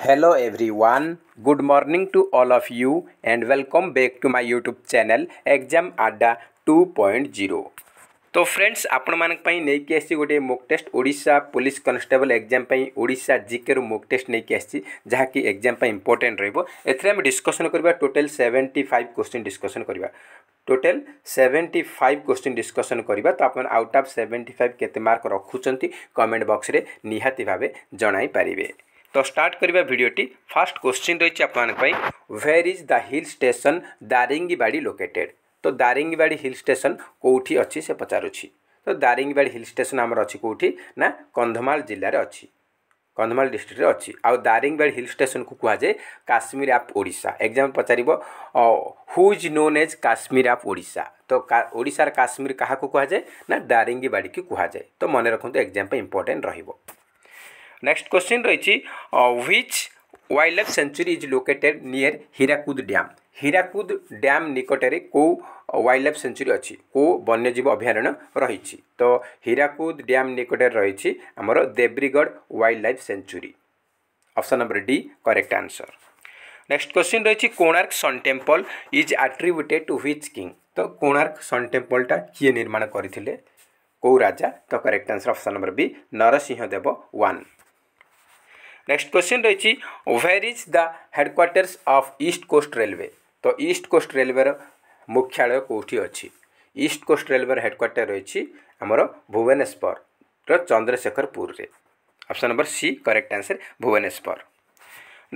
hello everyone good morning to all of you and welcome back to my youtube channel exam adda 2.0 তো friends আপনার নেই আসছি গোটে mock test Odisha police constable exam Odisha GK mock test নেই আসছি যা কি এক্সাম ইম্পর্টেন্ট রহব এতে আমি ডিসকসন করা total seventy five question discussion করা total seventy five question discussion କରିବା ତ ଆପଣ ଆଉଟ୍ ଅଫ୍ ସେଭେଣ୍ଟି ଫାଇଭ୍ କେତେ ମାର୍କ ରଖୁଛନ୍ତି କମେଣ୍ଟ ବକ୍ସରେ ନିହାତି ଭାବେ ଜଣାଇପାରିବେ तो स्टार्ट करवा भिडटी फास्ट क्वेश्चन रही है आप आपरी is the hill station Daringbadi located तो दारिंगीवाड़ी हिल स्टेसन कौटी अच्छी से पचार तो दारिंगीवाड़ी हिल स्टेसन आमर अच्छी कौटि ना कंधमाल जिले अच्छी कंधमाल डिस्ट्रिक्ट अच्छी आउ दारिंगीवाड़ी हिल स्टेसन को कहुए काश्मीर आफ ओडा एक्जाम पचार हुज नोन एज काश्मीर आफ ओा तो ओडार काश्मीर क्या कहुए ना दारिंगीवाड़ी की कहुए तो मन रखुद एक्जाम इंपोर्टेन्ट रहा নেক্সট কোশ্চিন রয়েছে which wildlife sanctuary is located near Hirakud dam Hirakud dam নিকটরে কেউ ওয়াইল্ড লাইফ সেঞ্চুরি অছি কেউ বন্যজীব অভয়ারণ্য রয়েছে তো হীরাকুদ ড্যাম নিকটরে রয়েছে আমার Debrigarh wildlife sanctuary option number D correct answer next question রয়েছে Konark sun temple is attributed to which king তো কোণার্ক সন টেম্পলটা কি নির্মাণ করে কেউ রাজা তো correct answer option number B Narasimhadeva one next question রয়েছে where is the headquarters of east coast railway তো ইস্ট কোস্ট রেলওয়ের মুখ্যালয় কোটি অছি ইস্ট কোস্ট রেলওয়ের হেডকোয়ার্টার রয়েছে আমার ভুবনেশ্বরর চন্দ্রশেখরপুরে option number C correct answer Bhubaneswar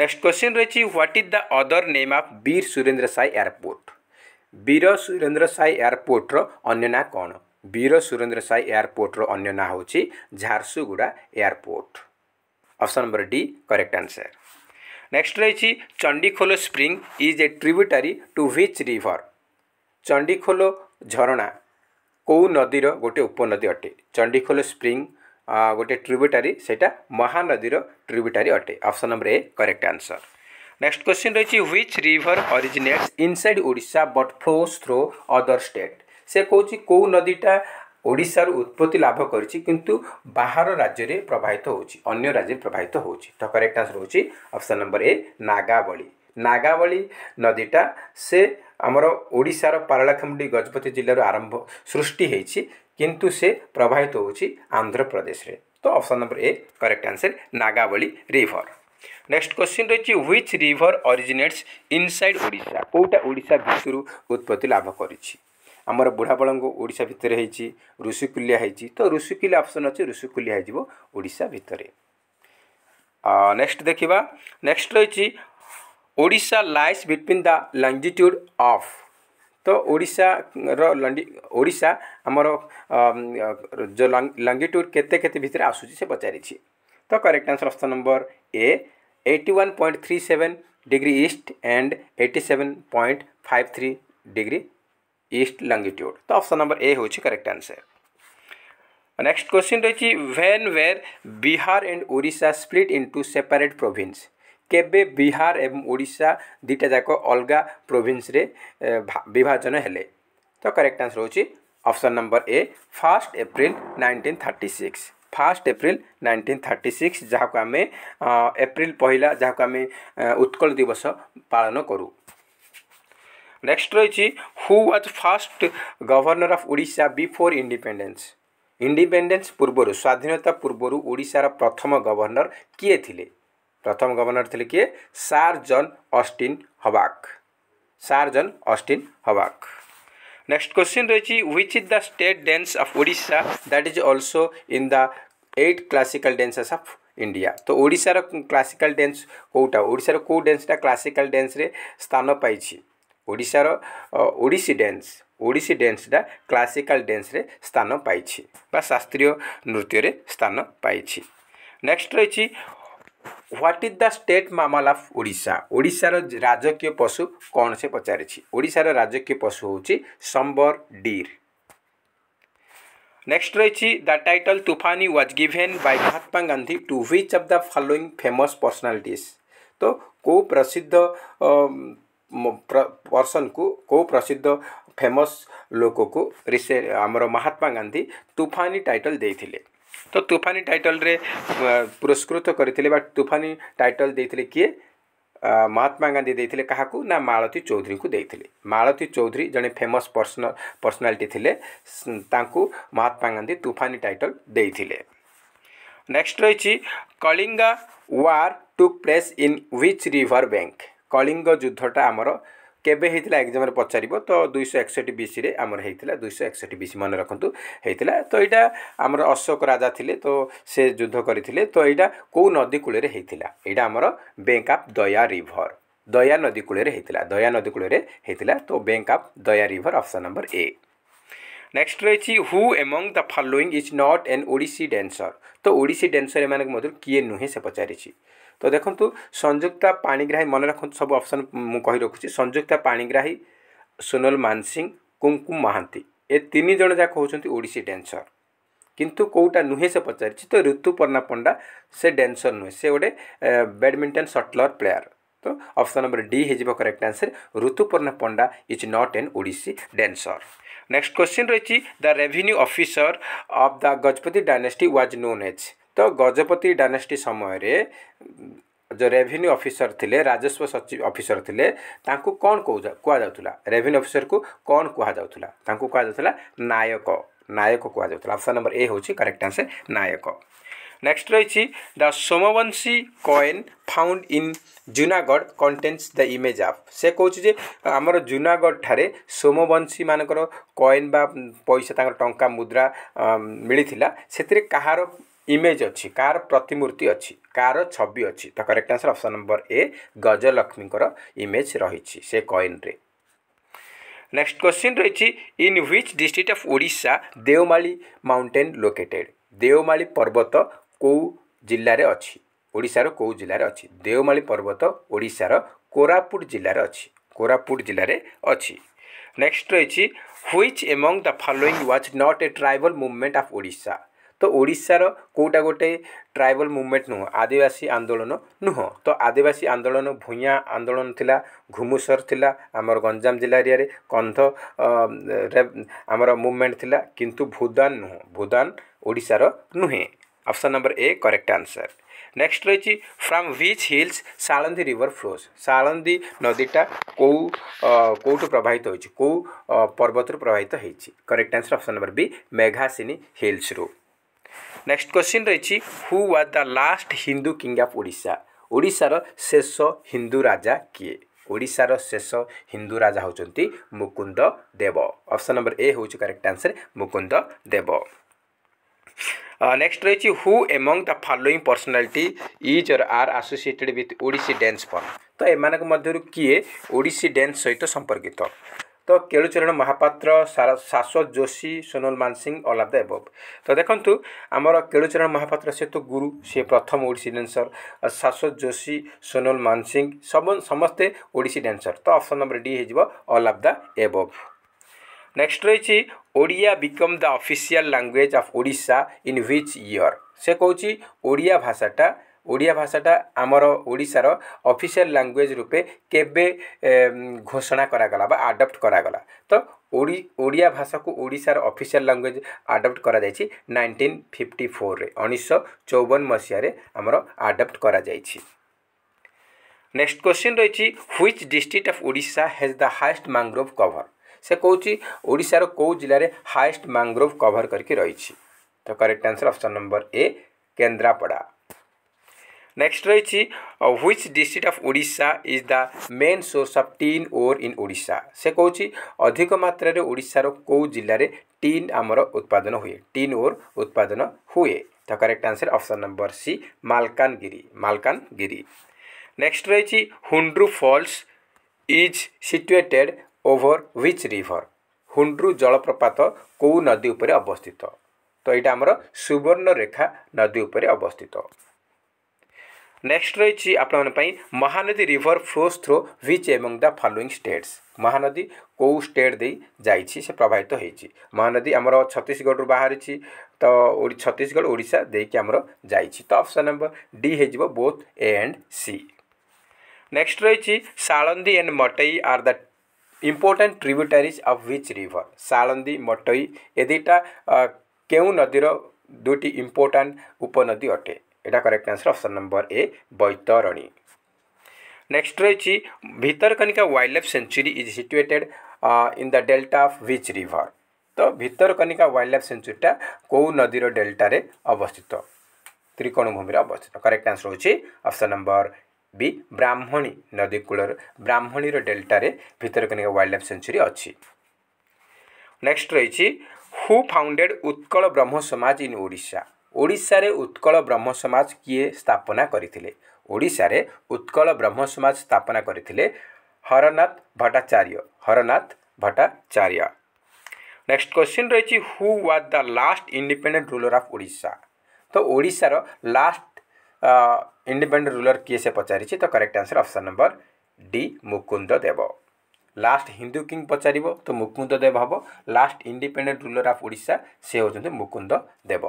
next question রয়েছে what is the other name of Veer Surendra সাই এয়ারপোর্ট বীর সুরেন্দ্র সাই এয়ারপোর্টর অন্য না କ'ଣ ବୀର ସୁରେନ୍ଦ୍ର ସାଇ ଏୟାରପୋର୍ଟର ଅନ୍ୟ ନାଁ ହେଉଛି ଝାରସୁଗୁଡ଼ା ଏୟାରପୋର୍ଟ অপশন ନମ୍ବର ଡି କରେକ୍ଟ আনসার ନେକ୍ସଟ ରହିଛି Chandikhol spring is a tributary to which river Chandikhol ଝରଣା କେଉଁ ନଦୀର ଗୋଟିଏ ଉପନଦୀ ଅଟେ ଚଣ୍ଡିଖୋଲ ସ୍ପ୍ରିଙ୍ଗ ଗୋଟେ ଟ୍ରିବ୍ୟୁଟାରୀ ସେଇଟା ମହାନଦୀର ଟ୍ରିବ୍ୟୁଟାରୀ ଅଟେ option number A correct answer next question ରହିଛି which river originates inside Odisha but flows through other state ସେ କହୁଛି କେଉଁ ନଦୀଟା ଓଡ଼ିଶାରୁ ଉତ୍ପତ୍ତି ଲାଭ କରିଛି କିନ୍ତୁ ବାହାର ରାଜ୍ୟରେ ପ୍ରବାହିତ ହେଉଛି ଅନ୍ୟ ରାଜ୍ୟରେ ପ୍ରବାହିତ ହେଉଛି ତ କରେକ୍ଟ ଆନ୍ସର ହେଉଛି option number A Nagavali Nagavali ନଦୀଟା ସେ ଆମର ଓଡ଼ିଶାର ପାରଳାଖେମୁଣ୍ଡି ଗଜପତି ଜିଲ୍ଲାରୁ ଆରମ୍ଭ ସୃଷ୍ଟି ହେଇଛି କିନ୍ତୁ ସେ ପ୍ରବାହିତ ହେଉଛି ଆନ୍ଧ୍ରପ୍ରଦେଶରେ ତ option number A correct answer Nagavali river next question ରହିଛି which river originates inside Odisha କେଉଁଟା ଓଡ଼ିଶା ଭିତରୁ ଉତ୍ପତ୍ତି ଲାଭ କରିଛି ଆମର ବୁଢ଼ାବଳଙ୍ଗ ଓଡ଼ିଶା ଭିତରେ ହେଇଛି ଋଷିକୁଲିଆ ହେଇଛି ତ ଋଷିକୁଲ୍ୟା ଅପସନ୍ ଅଛି ଋଷିକୁଲ୍ୟା ହେଇଯିବ ଓଡ଼ିଶା ଭିତରେ ନେକ୍ସଟ ଦେଖିବା ନେକ୍ସଟ ରହିଛି Odisha lies between the longitude of ତ ଓଡ଼ିଶାର ଓଡ଼ିଶା ଆମର ଯେଉଁ ଲଙ୍ଗିଟ୍ୟୁଡ଼ କେତେ କେତେ ଭିତରେ ଆସୁଛି ସେ ପଚାରିଛି ତ correct answer option number A eighty one point three seven degree east and eighty seven point five three degree east longitude तो ऑप्शन नंबर ए हूँ करेक्ट आंसर नेक्स्ट क्वेश्चन रही when were Bihar and Odisha split into separate province केबे बिहार एवं ओडिशा दुटा जाक अलग province विभाजन है तो करेक्ट आंसर होची option number A first April nineteen thirty six first April nineteen six जहाँ को आम एप्रिल पहला जहाँ को आम उत्कल दिवस पालन करूँ নেক্সট রয়েছে who was first governor of Odisha before independence independence পূর্বর স্বাধীনতা পূর্বর ওড়িশার প্রথম গভর্নর কিয়ে থিলে প্রথম গভর্নর থিলে কিয়ে sir John Austin Hubback sir John Austin Hubback next question রয়েছে which is the state dance of Odisha that is also in the eight classical dances of India তো ওড়িশার ক্লাসিক্যাল ড্যান্স কোটা ওড়িশার কেউ ড্যান্সটা ক্লাসিক্যাল ড্যান্সরে স্থান পাইছে ଓଡ଼ିଶାର ଓଡ଼ିଶୀ ଡ୍ୟାନ୍ସ ଓଡ଼ିଶୀ ଡ୍ୟାନ୍ସଟା କ୍ଲାସିକାଲ ଡ୍ୟାନ୍ସରେ ସ୍ଥାନ ପାଇଛି ବା ଶାସ୍ତ୍ରୀୟ ନୃତ୍ୟରେ ସ୍ଥାନ ପାଇଛି ନେକ୍ସଟ ରହିଛି what is the state mammal of Odisha ଓଡ଼ିଶାର ରାଜକୀୟ ପଶୁ କ'ଣ ସେ ପଚାରିଛି ଓଡ଼ିଶାର ରାଜକୀୟ ପଶୁ ହେଉଛି ସମ୍ବର ଡିର୍ ନେକ୍ସଟ ରହିଛି the title Tufani was given by Mahatma Gandhi to which of the following famous personalities ତ କେଉଁ ପ୍ରସିଦ୍ଧ पर्सन को कौ प्रसिद्ध फेमस लोक को रिसे आमर महात्मा गांधी तूफानी टाइटल दे तो तूफानी टाइटल रे पुरस्कृत करते तूफानी टाइटल दे किए महात्मा गांधी देते क्या ना मालती चौधरी को देते मालती चौधरी जन फेमस पर्सन पर्सनालीटी थे महात्मा गांधी तूफानी टाइटल देते नेक्स्ट रही Kalinga war took place in which river bank Kalinga ଯୁଦ୍ଧଟା ଆମର କେବେ ହେଇଥିଲା ଏକ୍ଜାମ୍ରେ ପଚାରିବ ତ ଦୁଇଶହ ଏକଷଠି ବିସିରେ ଆମର ହେଇଥିଲା ଦୁଇଶହ ଏକଷଠି ବିସି ମନେ ରଖନ୍ତୁ ହେଇଥିଲା ତ ଏଇଟା ଆମର ଅଶୋକ ରାଜା ଥିଲେ ତ ସେ ଯୁଦ୍ଧ କରିଥିଲେ ତ ଏଇଟା କେଉଁ ନଦୀ କୂଳରେ ହେଇଥିଲା ଏଇଟା ଆମର bank of Daya river Daya ନଦୀ କୂଳରେ ହେଇଥିଲା ଦୟା ନଦୀ କୂଳରେ ହେଇଥିଲା ତ bank of Daya river option number A next ରହିଛି who among the following is not an Odissi dancer ତ ଓଡ଼ିଶୀ ଡ୍ୟାନ୍ସର ଏମାନଙ୍କ ମଧ୍ୟରୁ କିଏ ନୁହେଁ ସେ ପଚାରିଛି তো দেখন্তু ସଂଯୁକ୍ତା ପାଣିଗ୍ରାହୀ ମନେ ରଖନ୍ତୁ ସବୁ ଅପସନ୍ ମୁଁ କହି ରଖୁଛି ସଂଯୁକ୍ତା ପାଣିଗ୍ରାହୀ ସୋନଲ ମାନସିଂ କୁମକୁମ ମହାନ୍ତି ଏ ତିନି ଜଣ ଯାକ ହେଉଛନ୍ତି ଓଡ଼ିଶୀ ଡ୍ୟାନ୍ସର କିନ୍ତୁ କେଉଁଟା ନୁହେଁ ସେ ପଚାରିଛି ତ ଋତୁପର୍ଣ୍ଣା ପଣ୍ଡା ସେ ଡ୍ୟାନ୍ସର ନୁହେଁ ସେ ଗୋଟେ ବ୍ୟାଡ଼ମିଣ୍ଟନ ସଟଲର ପ୍ଲେୟାର ତ ଅପସନ୍ ନମ୍ବର ଡି ହେଇଯିବ correct answer Rituparna Panda is not an Odissi dancer next question ରହିଛି the revenue officer of the Gajapati dynasty was known as तो गजपति डायनेस्टी समय रे जो रेवेन्यू अफिसर थिले राजस्व सचिव अफिसर ले कहाउँलाभेन्यू अफिसरको तांको कहाँ कहाँ नायक नायक कुरा ऑप्शन नंबर ए होची करेक्ट आन्सर नायक next the Somavamshi coin found in Junagarh contained the image of Junagarh ठारे सोमवंशी मानकर कॉइन बा पैसा टंका मुद्रा मिलीथिला सेतिर कहारो ଇମେଜ୍ ଅଛି କାହାର ପ୍ରତିମୂର୍ତ୍ତି ଅଛି କାହାର ଛବି ଅଛି ତ correct answer option number A ଗଜଲକ୍ଷ୍ମୀଙ୍କର ଇମେଜ୍ ରହିଛି ସେ କଏନ୍ରେ ନେକ୍ସଟ କ୍ୱେଶ୍ଚିନ୍ ରହିଛି in which district of Odisha Deomali mountain located Deomali ପର୍ବତ କେଉଁ ଜିଲ୍ଲାରେ ଅଛି ଓଡ଼ିଶାର କେଉଁ ଜିଲ୍ଲାରେ ଅଛି ଦେଓମାଳି ପର୍ବତ ଓଡ଼ିଶାର କୋରାପୁଟ ଜିଲ୍ଲାରେ ଅଛି କୋରାପୁଟ ଜିଲ୍ଲାରେ ଅଛି ନେକ୍ସଟ ରହିଛି which among the following was not a tribal movement of Odisha ତ ଓଡ଼ିଶାର କେଉଁଟା ଗୋଟେ ଟ୍ରାଇବାଲ୍ ମୁଭମେଣ୍ଟ ନୁହଁ ଆଦିବାସୀ ଆନ୍ଦୋଳନ ନୁହଁ ତ ଆଦିବାସୀ ଆନ୍ଦୋଳନ ଭୂୟାଁ ଆନ୍ଦୋଳନ ଥିଲା ଘୁମୁସର ଥିଲା ଆମର ଗଞ୍ଜାମ ଜିଲ୍ଲା ଏରିଆରେ କନ୍ଧ ଆମର ମୁଭମେଣ୍ଟ ଥିଲା କିନ୍ତୁ ଭୁଦାନ ନୁହଁ ଭୁଦାନ ଓଡ଼ିଶାର ନୁହେଁ option number A correct answer next ରହିଛି from which hills Salandi river flows Salandi ନଦୀଟା କେଉଁ କେଉଁଠୁ ପ୍ରବାହିତ ହୋଇଛି କେଉଁ ପର୍ବତରୁ ପ୍ରବାହିତ ହୋଇଛି correct answer option number B Meghasini ହିଲ୍ସରୁ ନେକ୍ସଟ କ୍ୱେଶ୍ଚିନ୍ ରହିଛି who was the last Hindu king of Odisha ଓଡ଼ିଶାର ଶେଷ ହିନ୍ଦୁ ରାଜା କିଏ ଓଡ଼ିଶାର ଶେଷ ହିନ୍ଦୁ ରାଜା ହେଉଛନ୍ତି Mukunda Deb option number A ହେଉଛି correct answer Mukunda Deb next ରହିଛି who among the following personality is or are associated with Odissi dance form ତ ଏମାନଙ୍କ ମଧ୍ୟରୁ କିଏ ଓଡ଼ିଶୀ ଡ୍ୟାନ୍ସ ସହିତ ସମ୍ପର୍କିତ তো Kelucharan Mohapatra Shashwat Joshi Sonal Mansingh all of the above ତ ଦେଖନ୍ତୁ ଆମର କେଳୁଚରଣ ମହାପାତ୍ର ସେ ତ ଗୁରୁ ସେ ପ୍ରଥମ ଓଡ଼ିଶୀ ଡ୍ୟାନ୍ସର ଶାଶ୍ୱତ ଯୋଶୀ ସୋନଲ ମାନସିଂ ସମସ୍ତେ ଓଡ଼ିଶୀ ଡ୍ୟାନ୍ସର ତ ଅପସନ୍ ନମ୍ବର ଡି ହେଇଯିବ all of the above next ରହିଛି Odia became the official language of Odisha in which year ସେ କହୁଛି ଓଡ଼ିଆ ଭାଷାଟା ଓଡ଼ିଆ ଭାଷାଟା ଆମର ଓଡ଼ିଶାର ଅଫିସିଆଲ୍ ଲାଙ୍ଗୁଏଜ୍ ରୂପେ କେବେ ଘୋଷଣା କରାଗଲା ବା ଆଡ଼ପ୍ଟ କରାଗଲା ତ ଓଡ଼ିଆ ଭାଷାକୁ ଓଡ଼ିଶାର ଅଫିସିଆଲ୍ ଲାଙ୍ଗୁଏଜ୍ ଆଡ଼ପ୍ଟ କରାଯାଇଛି ନାଇନଟିନ୍ ଫିଫ୍ଟି ଫୋର୍ରେ ଉଣେଇଶହ ଚଉବନ ମସିହାରେ ଆମର ଆଡ଼ପ୍ଟ କରାଯାଇଛି ନେକ୍ସଟ କ୍ୱେଶ୍ଚିନ୍ ରହିଛି which district of Odisha has the highest mangrove cover ସେ କହୁଛି ଓଡ଼ିଶାର କେଉଁ ଜିଲ୍ଲାରେ ହାଏଷ୍ଟ ମାଂଗ୍ରୋଭ୍ କଭର୍ କରିକି ରହିଛି ତ correct answer option number A Kendrapara next ରହିଛି which district of Odisha is the main source of tin ore in Odisha ସେ କହୁଛି ଅଧିକ ମାତ୍ରାରେ ଓଡ଼ିଶାର କେଉଁ ଜିଲ୍ଲାରେ ଟିନ୍ ଆମର ଉତ୍ପାଦନ ହୁଏ ଟିନ୍ ଓର୍ ଉତ୍ପାଦନ ହୁଏ ତ correct answer option number C Malkangiri Malkangiri next ରହିଛି Hundru falls is situated over which river Hundru ଜଳପ୍ରପାତ କେଉଁ ନଦୀ ଉପରେ ଅବସ୍ଥିତ ତ ଏଇଟା ଆମର ସୁବର୍ଣ୍ଣରେଖା ନଦୀ ଉପରେ ଅବସ୍ଥିତ ନେକ୍ସଟ ରହିଛି ଆପଣମାନଙ୍କ ପାଇଁ Mahanadi river flows through which ଏବଂ ଦ ଫଲୋଇଂ ଷ୍ଟେଟ୍ସ ମହାନଦୀ କେଉଁ ଷ୍ଟେଟ୍ ଦେଇ ଯାଇଛି ସେ ପ୍ରବାହିତ ହେଇଛି ମହାନଦୀ ଆମର ଛତିଶଗଡ଼ରୁ ବାହାରିଛି ତ ଛତିଶଗଡ଼ ଓଡ଼ିଶା ଦେଇକି ଆମର ଯାଇଛି ତ ଅପସନ୍ ନମ୍ବର ଡି ହେଇଯିବ both A and C next ରହିଛି Salandi and Matei are the important tributaries of which river Salandi Matei ଏ ଦୁଇଟା କେଉଁ ନଦୀର ଦୁଇଟି ଇମ୍ପୋର୍ଟାଣ୍ଟ ଉପନଦୀ ଅଟେ এটা correct answer option number A Baitarani next रही Bhitarkanika wildlife sanctuary is situated in the delta of which river तो भितरकनिका वाइल्ड लाइफ सेंचुरीटा कौ नदीर डेल्टा रे अवस्थित ত্রিকোণ ভূমির অবস্থিত করেক্ট আনসর হচ্ছে অপশন নম্বর বি ব্রাহ্মণী নদী কূলর ব্রাহ্মণীর ডেল্টারে ভিতরকনিকা ওয়াইল্ড লাইফ সেঞ্চুরি অছি নেক্সট রয়েছে হু ফাউন্ডেড উৎকল ব্রহ্ম সমাজ ইন ওড়িশা ଓଡ଼ିଶାରେ ଉତ୍କଳ ବ୍ରହ୍ମ ସମାଜ କିଏ ସ୍ଥାପନା କରିଥିଲେ ଓଡ଼ିଶାରେ ଉତ୍କଳ ବ୍ରହ୍ମ ସମାଜ ସ୍ଥାପନା କରିଥିଲେ ହରନାଥ ଭଟ୍ଟାଚାର୍ଯ୍ୟ ହରନାଥ ଭଟ୍ଟାଚାର୍ଯ୍ୟ ନେକ୍ସଟ କ୍ୱେଶ୍ଚିନ୍ ରହିଛି who was the last independent ruler of Odisha ତ ଓଡ଼ିଶାର ଲାଷ୍ଟ ଇଣ୍ଡିପେଣ୍ଡେଣ୍ଟ ରୁଲର କିଏ ସେ ପଚାରିଛି ତ correct answer option number D Mukunda Deb last Hindu king ପଚାରିବ ତ ମୁକୁନ୍ଦ ଦେବ ହେବ last independent ruler of Odisha ସେ ହେଉଛନ୍ତି ମୁକୁନ୍ଦ ଦେବ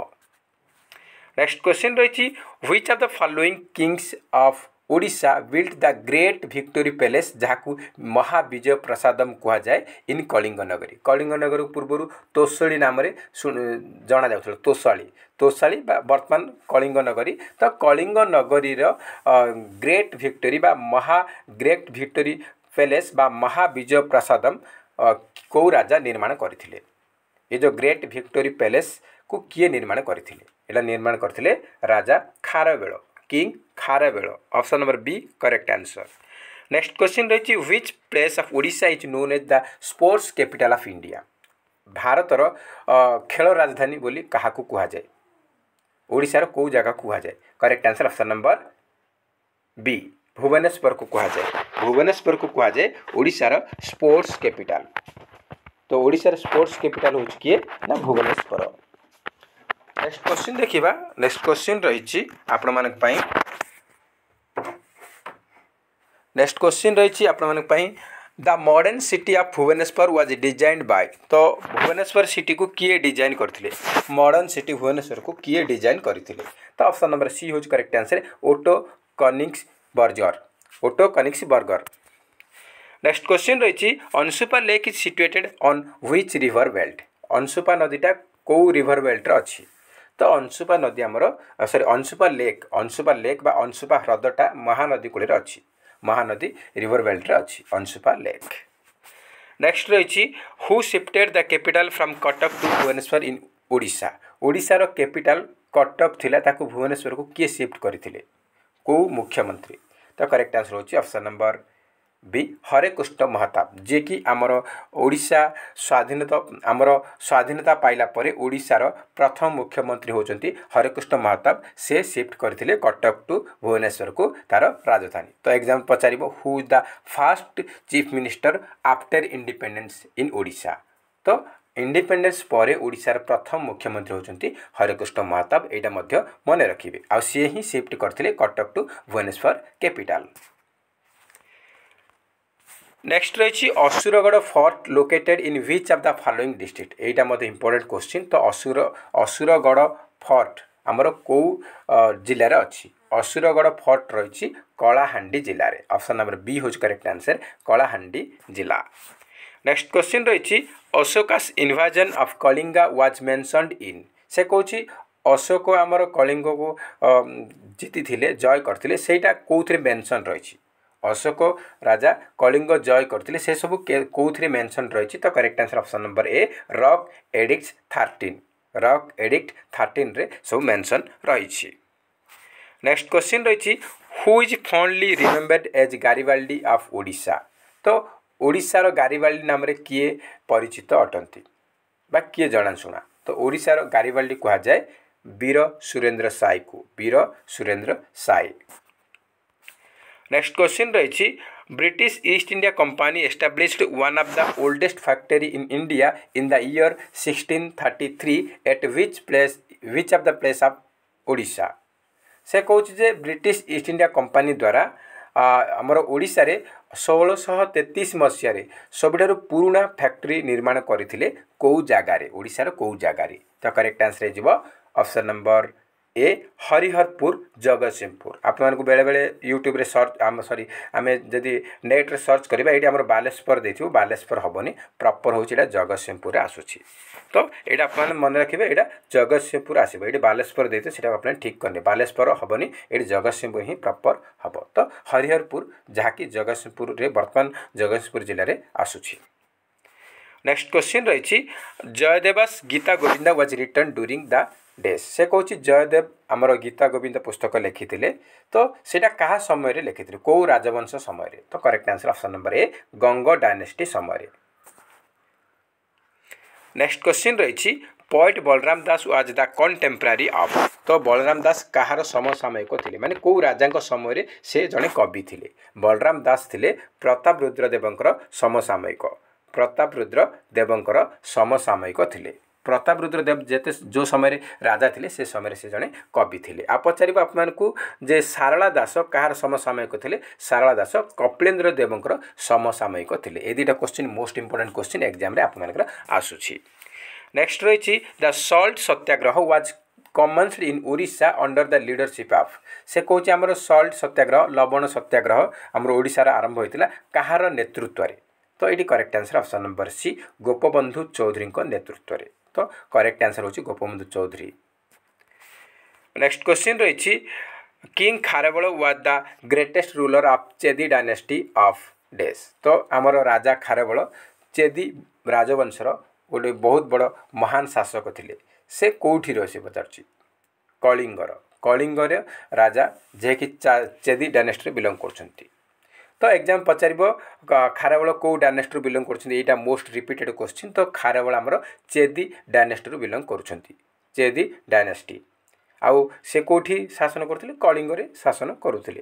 নেক্সট কোশ্চেন রয়েছে which of the following kings of Odisha build the great victory palace ଯାହାକୁ ମହାବିଜୟ ପ୍ରସାଦମ୍ କୁହାଯାଏ ଇନ୍ କଳିଙ୍ଗ ନଗରୀ କଳିଙ୍ଗ ନଗରୀ ପୂର୍ବରୁ ତୋଷଳୀ ନାମରେ ଜଣାଯାଉଥିଲା ତୋଷାଳୀ ତୋଷାଳୀ ବା ବର୍ତ୍ତମାନ କଳିଙ୍ଗ ନଗରୀ ତ କଳିଙ୍ଗ ନଗରୀର ଗ୍ରେଟ୍ ଭିକ୍ଟୋରି ବା ମହା ଗ୍ରେଟ୍ ଭିକ୍ଟୋରି ପ୍ୟାଲେସ୍ ବା ମହାବିଜୟ ପ୍ରସାଦମ୍ କେଉଁ ରାଜା ନିର୍ମାଣ କରିଥିଲେ ଏ ଯେଉଁ ଗ୍ରେଟ୍ ଭିକ୍ଟୋରି ପ୍ୟାଲେସ୍କୁ କିଏ ନିର୍ମାଣ କରିଥିଲେ यहाँ निर्माण करते राजा Kharavela king Kharavela option number B correct answer next question रही which place of Odisha is known as the sports capital of India Bharat खेल राजधानी बोली क्या कहुए ओडार कौ जगह कहुए correct answer option number B Bhubaneswar को कहुए भुवनेश्वर को कहुए ओडार स्पोर्ट्स कैपिटाल तो ओडार स्पोर्ट्स कैपिटाल हो भुवनेश्वर नेक्स्ट क्वेश्चन देखा नेक्स्ट क्वेश्चन रही आपण मानी नेक्स्ट क्वेश्चन रही आपण मानी the modern city of Bhubaneswar was designed by तो भुवनेश्वर सिटी को किए डिजाइन करते मॉडर्न सिटी भुवनेश्वर को किए डिजाइन करते तो ऑप्शन नंबर सी हूँ correct answer Otto Koenigsberger Otto Koenigsberger next question रही Anshupa lake is situated on which river belt Anshupa नदीटा कौ रिवर बेल्ट अच्छी त अंशुपा नदी आमर सरी अंशुपा लेख अंशुपा लेक्सुपा ह्रदा महानदीकूलर अस्ति महानदी रिवर बेल्ट्र अझ Anshu lake next next who shifted the capital from Cuttack to Bhubaneswar in Voda ओडार क्यापिटाल कटक थाले भुवनेसरको कि सिफ्ट गरिख्यमन्त्री त करेक्ट आन्सर हुन्छ अप्सन नम्बर हरेकृष्ण महताब जिम ओडा स्वाधीनता आम स्वाधीनता पाइला परे पाइलाप रो प्रथम मुख्यमन्त्री हौ हरेकृष्ण महताब से शिफ्ट करथिले कटक टू भुवनेश्वर को तार राजधानी तो एग्जाम पचार who is the first chief minister after independence in तो इंडिपेंडेंस परे इन्डिपेन्डेन्स रो प्रथम मुख्यमन्त्री हौ हरेकृष्ण महाताब एटा मन रके सि शिफ्ट करथिले Cuttack to Bhubaneswar capital next রয়েছে Asurgarh fort located in which of the following district এইটা মধ্যে ইম্পর্টেন্ট কোশ্চিন তো অসুর অসুরগড় ফর্ট ଆମର କେଉଁ ଜିଲ୍ଲାରେ ଅଛି ଅସୁରଗଡ଼ ଫର୍ଟ ରହିଛି କଳାହାଣ୍ଡି ଜିଲ୍ଲାରେ ଅପସନ୍ ନମ୍ବର ବି ହେଉଛି କରେକ୍ଟ ଆନ୍ସର୍ କଳାହାଣ୍ଡି ଜିଲ୍ଲା ନେକ୍ସଟ କ୍ୱେଶ୍ଚିନ୍ ରହିଛି Ashoka's invasion of Kalinga was mentioned in ସେ କହୁଛି ଅଶୋକ ଆମର କଳିଙ୍ଗକୁ ଜିତିଥିଲେ ଜୟ କରିଥିଲେ ସେଇଟା କେଉଁଥିରେ ମେନ୍ସନ୍ ରହିଛି অশোক রাজা কলিঙ্গ জয় করুলে সেসবু কেউথে মেনশন রয়েছে তো correct answer option number A rock edict thirteen rock edict thirteen সব মেনশন রয়েছে নেক্সট কোশ্চিন রয়েছে who is fondly remembered as Garibaldi of Odisha তো ওড়িশার গারিবাল্ডি নামে কি পরিচিত অটন্তি বা কি জনাশুনা তো ওড়িশার গারিবাল্ডি কুহযায় বীর সুরেন্দ্র সাইকু বীর সুরেন্দ্র সাই ନେକ୍ସଟ କ୍ୱେଶ୍ଚିନ୍ ରହିଛି British East India Company established one of the oldest factory in India in the year sixteen thirty three at which place which of the place of Odisha ସେ କହୁଛି ଯେ ବ୍ରିଟିଶ ଇଷ୍ଟ ଇଣ୍ଡିଆ କମ୍ପାନୀ ଦ୍ୱାରା ଆମର ଓଡ଼ିଶାରେ ଷୋହଳଶହ ତେତିଶ ମସିହାରେ ସବୁଠାରୁ ପୁରୁଣା ଫ୍ୟାକ୍ଟ୍ରି ନିର୍ମାଣ କରିଥିଲେ କେଉଁ ଜାଗାରେ ଓଡ଼ିଶାର କେଉଁ ଜାଗାରେ ତ କରେକ୍ଟ ଆନ୍ସର୍ ହେଇଯିବ option number A Hariharpur Jagatsinghpur ଆପଣମାନଙ୍କୁ ବେଳେବେଳେ ୟୁଟ୍ୟୁବରେ ସର୍ଚ୍ଚ ଆମ ସରି ଆମେ ଯଦି ନେଟ୍ରେ ସର୍ଚ୍ଚ କରିବା ଏଇଠି ଆମର ବାଲେଶ୍ୱର ଦେଇଥିବୁ ବାଲେଶ୍ୱର ହେବନି ପ୍ରପର୍ ହେଉଛି ଏଇଟା ଜଗତସିଂହପୁରରେ ଆସୁଛି ତ ଏଇଟା ଆପଣମାନେ ମନେ ରଖିବେ ଏଇଟା ଜଗତସିଂହପୁର ଆସିବ ଏଇଠି ବାଲେଶ୍ୱର ଦେଇଥିବେ ସେଇଟା ଆପଣ ଠିକ୍ କରିବେ ବାଲେଶ୍ୱର ହେବନି ଏଇଠି ଜଗତସିଂହପୁର ହିଁ ପ୍ରପର୍ ହେବ ତ ହରିହରପୁର ଯାହାକି ଜଗତସିଂହପୁରରେ ବର୍ତ୍ତମାନ ଜଗତସିଂହପୁର ଜିଲ୍ଲାରେ ଆସୁଛି ନେକ୍ସଟ କ୍ୱେଶ୍ଚିନ୍ ରହିଛି Jayadeva's Gita Govinda was written during the days ସେ କହୁଛି ଜୟଦେବ ଆମର ଗୀତା ଗୋବିନ୍ଦ ପୁସ୍ତକ ଲେଖିଥିଲେ ତ ସେଇଟା କାହା ସମୟରେ ଲେଖିଥିଲେ କେଉଁ ରାଜବଂଶ ସମୟରେ ତ correct answer option number A Ganga dynasty ସମୟରେ ନେକ୍ସଟ କ୍ୱେଶ୍ଚିନ୍ ରହିଛି poet Balaram Das was the contemporary of ତ ବଳରାମ ଦାସ କାହାର ସମସାମୟିକ ଥିଲେ ମାନେ କେଉଁ ରାଜାଙ୍କ ସମୟରେ ସେ ଜଣେ କବି ଥିଲେ ବଳରାମ ଦାସ ଥିଲେ ପ୍ରତାପ ରୁଦ୍ରଦେବଙ୍କର ସମସାମୟିକ ପ୍ରତାପ ରୁଦ୍ର ଦେବଙ୍କର ସମସାମୟିକ ଥିଲେ ପ୍ରତାପ ରୁଦ୍ର ଦେବ ଯେତେ ଯେଉଁ ସମୟରେ ରାଜା ଥିଲେ ସେ ସମୟରେ ସେ ଜଣେ କବି ଥିଲେ ଆଉ ପଚାରିବ ଆପଣମାନଙ୍କୁ ଯେ ସାରଳା ଦାସ କାହାର ସମସାମୟିକ ଥିଲେ ସାରଳା ଦାସ କପିଳେନ୍ଦ୍ର ଦେବଙ୍କର ସମସାମୟିକ ଥିଲେ ଏ ଦୁଇଟା କ୍ୱେଶ୍ଚିନ୍ ମୋଷ୍ଟ ଇମ୍ପୋର୍ଟାଣ୍ଟ କ୍ୱେଶ୍ଚିନ୍ ଏକ୍ଜାମ୍ରେ ଆପଣମାନଙ୍କର ଆସୁଛି ନେକ୍ସଟ ରହିଛି the salt Satyagraha was commenced in Odisha under the leadership of ସେ କହୁଛି ଆମର ସଲ୍ଟ ସତ୍ୟାଗ୍ରହ ଲବଣ ସତ୍ୟାଗ୍ରହ ଆମର ଓଡ଼ିଶାର ଆରମ୍ଭ ହୋଇଥିଲା କାହାର ନେତୃତ୍ୱରେ ତ ଏଇଠି correct answer option number C Gopabandhu ଚୌଧୁରୀଙ୍କ ନେତୃତ୍ୱରେ ତ କରେକ୍ଟ ଆନ୍ସର୍ ହେଉଛି ଗୋପବନ୍ଧୁ ଚୌଧୁରୀ ନେକ୍ସଟ କ୍ୱେଶ୍ଚିନ୍ ରହିଛି king Kharavela was the greatest ruler of Chedi dynasty of ଡେସ୍ ତ ଆମର ରାଜା ଖାରବେଳ ଚେଦି ରାଜବଂଶର ଗୋଟେ ବହୁତ ବଡ଼ ମହାନ ଶାସକ ଥିଲେ ସେ କେଉଁଠି ରହି ପଚାରୁଛି କଳିଙ୍ଗର କଳିଙ୍ଗର ରାଜା ଯିଏକି ଚେଦି ଡାଇନେଷ୍ଟିରେ ବିଲଙ୍ଗ କରୁଛନ୍ତି ତ ଏକ୍ଜାମ୍ ପଚାରିବ ଖାରବେଳ କେଉଁ ଡାଇନେଷ୍ଟରୁ ବିଲଙ୍ଗ କରୁଛନ୍ତି ଏଇଟା ମୋଷ୍ଟ ରିପିଟେଡ୍ କ୍ୱେଶ୍ଚିନ୍ ତ ଖାରବେଳ ଆମର ଚେଦି ଡାଇନେଷ୍ଟରୁ ବିଲଙ୍ଗ କରୁଛନ୍ତି ଚେଦି ଡାଇନେଷ୍ଟି ଆଉ ସେ କେଉଁଠି ଶାସନ କରୁଥିଲେ କଳିଙ୍ଗରେ ଶାସନ କରୁଥିଲେ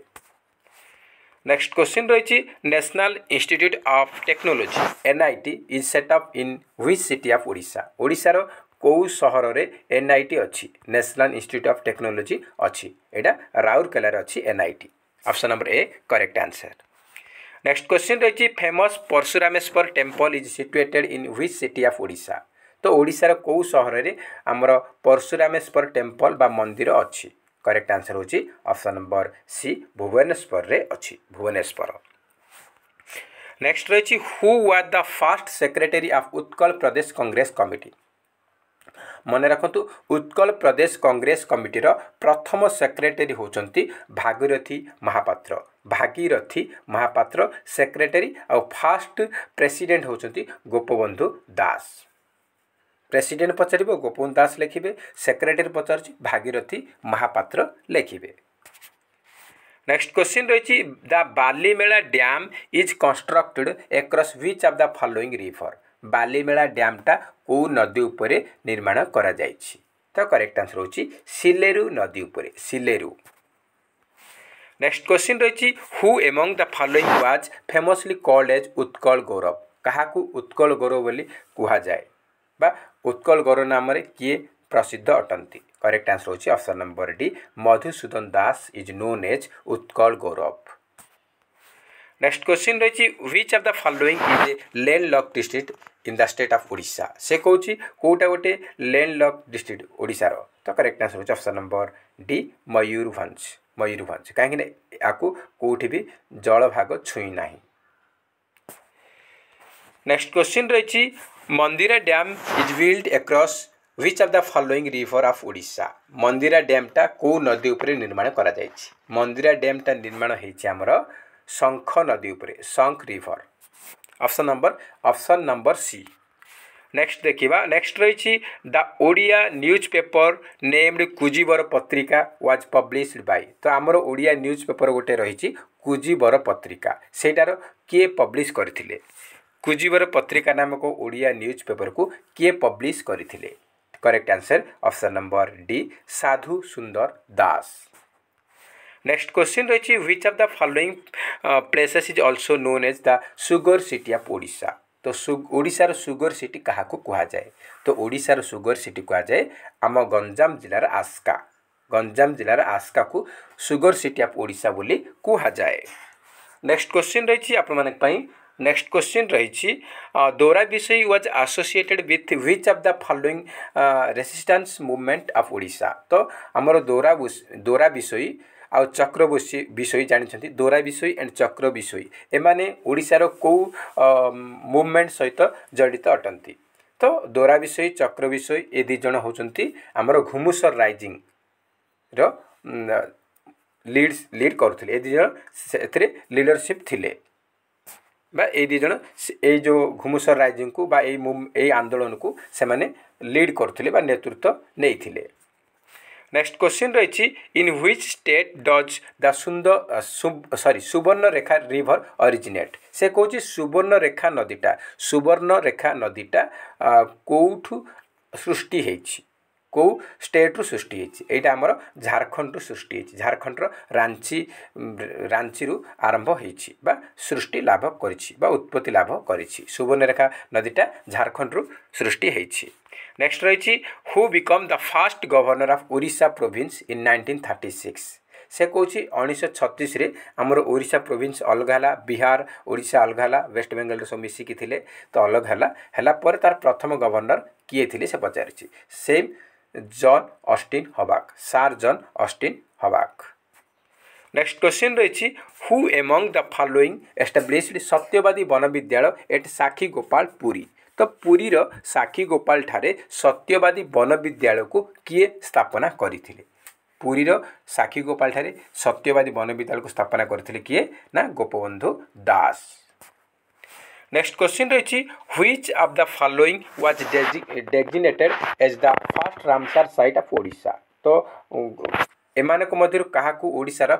ନେକ୍ସଟ କ୍ୱେଶ୍ଚିନ୍ ରହିଛି national institute of technology NIT in set of in which city of Odisha ଓଡ଼ିଶାର କେଉଁ ସହରରେ ଏନ୍ଆଇଟି ଅଛି ନ୍ୟାସନାଲ୍ ଇନଷ୍ଟିଚ୍ୟୁଟ୍ ଅଫ୍ ଟେକ୍ନୋଲୋଜି ଅଛି ଏଇଟା ରାଉରକେଲାରେ ଅଛି NIT option number A correct answer next next question famous Parashurameswara temple is situated in which city of Odisha तरिसार केही सहरर परशुरामेश्वर टेम्पल बा मंदिर अझ करेक्ट आन्सर हुन्छ अप्सन नम्बर रे भुवनेश्वरे Bhubaneswar next was the first secretary of Utkal Pradesh Congress committee मन उत्कल प्रदेश कांग्रेस कमिटी रो प्रथम सेक्रेटरी हौ भागरथी महापात्र ଭାଗିରଥୀ ମହାପାତ୍ର ସେକ୍ରେଟେରୀ ଆଉ ଫାଷ୍ଟ ପ୍ରେସିଡ଼େଣ୍ଟ ହେଉଛନ୍ତି ଗୋପବନ୍ଧୁ ଦାସ ପ୍ରେସିଡ଼େଣ୍ଟ ପଚାରିବ ଗୋପବନ୍ଧୁ ଦାସ ଲେଖିବେ ସେକ୍ରେଟେରୀ ପଚାରୁଛି ଭାଗିରଥୀ ମହାପାତ୍ର ଲେଖିବେ ନେକ୍ସଟ କ୍ୱେଶ୍ଚିନ୍ ରହିଛି the Balimela dam is constructed across which of the following river Balimela ଡ୍ୟାମ୍ଟା କେଉଁ ନଦୀ ଉପରେ ନିର୍ମାଣ କରାଯାଇଛି ତ କରେକ୍ଟ ଆନ୍ସର ହେଉଛି ସିଲେରୁ ନଦୀ ଉପରେ ସିଲେରୁ नेक्स्ट नेक्स क्वि रह among the following was famously called as Utkal Gaurav कहाँको उत्कल गौरव कुरा बा उत्कल गौरव नाम किए प्रसिद्ध अटंती करेक्ट आन्सर हुन्छ option number D Madhusudan Das is known as Utkal Gaurav next which of the रह is a landlocked district in the state of से अफा कोटा गोटे ल्यान्डलक डिस्ट्रिक्ट रो त करेक्ट आन्सर हुन्छ option number D Mayurbhanj Mayurbhanj भी या भाग छुई नाहिँ नेक्स्ट क्वेश्चन रहेछ Mandira dam is built across which are following river of Odisha Mandira ड्याम्टा को नदी निर्माण मन्दिरा टा निर्माण शंख नदी उपरे Sankh river option number option number C next ଦେଖିବା ନେକ୍ସଟ ରହିଛି the Odia news paper named Kujibar Patrika was ପବ୍ଲିଶଡ଼ Bai ତ ଆମର ଓଡ଼ିଆ ନ୍ୟୁଜ୍ ପେପର ଗୋଟେ ରହିଛି କୁଜିବର ପତ୍ରିକା ସେଇଟାର କିଏ ପବ୍ଲିଶ କରିଥିଲେ କୁଜିବର ପତ୍ରିକା ନାମକ ଓଡ଼ିଆ ନ୍ୟୁଜ୍ ପେପରକୁ କିଏ ପବ୍ଲିଶ କରିଥିଲେ correct answer option number D Sadhu Sundar Das next question रही which of the following places is also known as the sugar city of Odisha তো ଓଡ଼ିଶାର ସୁଗର ସିଟି କାହାକୁ କୁହାଯାଏ ତ ଓଡ଼ିଶାର ସୁଗର ସିଟି କୁହାଯାଏ ଆମ ଗଞ୍ଜାମ ଜିଲ୍ଲାର ଆସ୍କା ଗଞ୍ଜାମ ଜିଲ୍ଲାର ଆସ୍କାକୁ ସୁଗର ସିଟି ଅଫ୍ ଓଡ଼ିଶା ବୋଲି କୁହାଯାଏ ନେକ୍ସଟ କ୍ୱେଶ୍ଚିନ୍ ରହିଛି ଆପଣମାନଙ୍କ ପାଇଁ ନେକ୍ସଟ କ୍ୱେଶ୍ଚିନ୍ ରହିଛି Daura Bisoi was associated with which of the following resistance movement of Odisha ତ ଆମର ଦୌରା ଦୌରା ବିଷୟ ଆଉ ଚକ୍ର ବିଷୋଇ ଜାଣିଛନ୍ତି ଦୋରା ବିଷୋଇ ଆଣ୍ଡ ଚକ୍ର ବିଷୋଇ ଏମାନେ ଓଡ଼ିଶାର କେଉଁ ମୁଭମେଣ୍ଟ ସହିତ ଜଡ଼ିତ ଅଟନ୍ତି ତ ଦୋରା ବିଷୋଇ ଚକ୍ର ବିଷୋଇ ଏ ଦୁଇ ଜଣ ହେଉଛନ୍ତି ଆମର ଘୁମୁସର ରାଇଜିଂର ଲିଡ୍ ଲିଡ୍ କରୁଥିଲେ ଏ ଦୁଇ ଜଣ ସେଥିରେ ଲିଡରସିପ୍ ଥିଲେ ବା ଏଇ ଦୁଇ ଜଣ ଏଇ ଯେଉଁ ଘୁମୁସର ରାଇଜିଂକୁ ବା ଏଇ ଏଇ ଆନ୍ଦୋଳନକୁ ସେମାନେ ଲିଡ୍ କରୁଥିଲେ ବା ନେତୃତ୍ୱ ନେଇଥିଲେ ନେକ୍ସଟ କ୍ୱେଶ୍ଚିନ୍ ରହିଛି in which state does the ସୁନ୍ଦର ସରି ସୁବର୍ଣ୍ଣରେଖା ରିଭର୍ ଅରିଜିନେଟ୍ ସେ କହୁଛି ସୁବର୍ଣ୍ଣରେଖା ନଦୀଟା ସୁବର୍ଣ୍ଣରେଖା ନଦୀଟା କେଉଁଠୁ ସୃଷ୍ଟି ହେଇଛି କେଉଁ ଷ୍ଟେଟ୍ରୁ ସୃଷ୍ଟି ହେଇଛି ଏଇଟା ଆମର ଝାଡ଼ଖଣ୍ଡରୁ ସୃଷ୍ଟି ହେଇଛି ଝାଡ଼ଖଣ୍ଡର ରାଞ୍ଚି ରାଞ୍ଚିରୁ ଆରମ୍ଭ ହେଇଛି ବା ସୃଷ୍ଟି ଲାଭ କରିଛି ବା ଉତ୍ପତ୍ତି ଲାଭ କରିଛି ସୁବର୍ଣ୍ଣରେଖା ନଦୀଟା ଝାଡ଼ଖଣ୍ଡରୁ ସୃଷ୍ଟି ହେଇଛି ନେକ୍ସଟ ରହିଛି who become the first governor of Odisha province in nineteen thirty six ସେ କହୁଛି ଉଣେଇଶହ ଛତିଶରେ ଆମର ଓଡ଼ିଶା ପ୍ରୋଭିନ୍ସ ଅଲଗା ହେଲା ବିହାର ଓଡ଼ିଶା ଅଲଗା ହେଲା ୱେଷ୍ଟବେଙ୍ଗଲରେ ସବୁ ମିଶିକି ଥିଲେ ତ ଅଲଗା ହେଲା ହେଲା ପରେ ତାର ପ୍ରଥମ ଗଭର୍ଣ୍ଣର କିଏ ଥିଲେ ସେ ପଚାରିଛି ସେମ୍ জন Austin Hubback sir John Austin Hubback next question রয়েছে হু এমং দ্য ফলোইং এস্টাব্লিশড সত্যবাদী বনবিদ্যালয় এট সাক্ষী গোপাল পুরী ତ ପୁରୀର ସାକ୍ଷୀ ଗୋପାଳ ଠାରେ ସତ୍ୟବାଦୀ ବନ ବିଦ୍ୟାଳୟକୁ କିଏ ସ୍ଥାପନା କରିଥିଲେ ପୁରୀର ସାକ୍ଷୀ ଗୋପାଳ ଠାରେ ସତ୍ୟବାଦୀ ବନ ବିଦ୍ୟାଳୟକୁ ସ୍ଥାପନା କରିଥିଲେ କିଏ ନା ଗୋପବନ୍ଧୁ ଦାସ নেক্সট কোশ্চিন রয়েছে which of the following was designated as the first Ramsar site of Odisha তো এମାନଙ୍କ ମଧ୍ୟରୁ କାହାକୁ ଓଡ଼ିଶାର